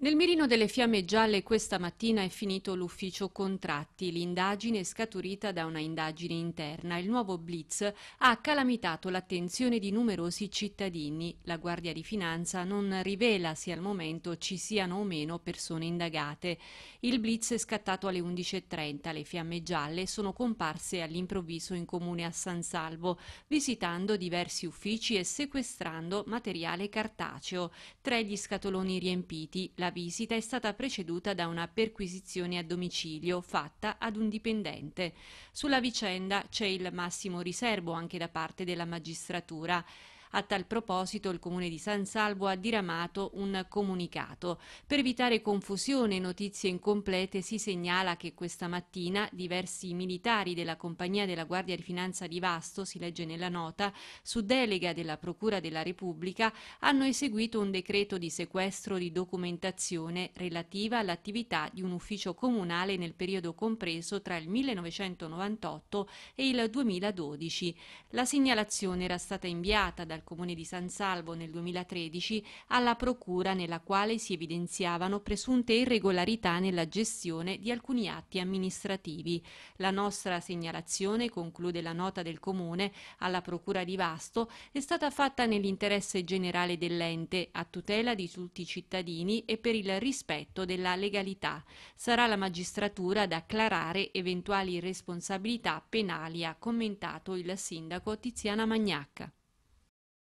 Nel mirino delle fiamme gialle questa mattina è finito l'ufficio contratti, l'indagine scaturita da una indagine interna. Il nuovo blitz ha calamitato l'attenzione di numerosi cittadini. La Guardia di Finanza non rivela se al momento ci siano o meno persone indagate. Il blitz è scattato alle 11.30. Le fiamme gialle sono comparse all'improvviso in comune a San Salvo, visitando diversi uffici e sequestrando materiale cartaceo. Tra gli scatoloni riempiti la la visita è stata preceduta da una perquisizione a domicilio fatta ad un dipendente. Sulla vicenda c'è il massimo riservo anche da parte della magistratura. A tal proposito il Comune di San Salvo ha diramato un comunicato. Per evitare confusione e notizie incomplete si segnala che questa mattina diversi militari della compagnia della Guardia di Finanza di Vasto, si legge nella nota, su delega della Procura della Repubblica hanno eseguito un decreto di sequestro di documentazione relativa all'attività di un ufficio comunale nel periodo compreso tra il 1998 e il 2012. La segnalazione era stata inviata da dal comune di San Salvo nel 2013 alla procura nella quale si evidenziavano presunte irregolarità nella gestione di alcuni atti amministrativi. La nostra segnalazione, conclude la nota del comune alla procura di Vasto, è stata fatta nell'interesse generale dell'ente a tutela di tutti i cittadini e per il rispetto della legalità. Sarà la magistratura ad acclarare eventuali responsabilità penali, ha commentato il sindaco Tiziana Magnacca.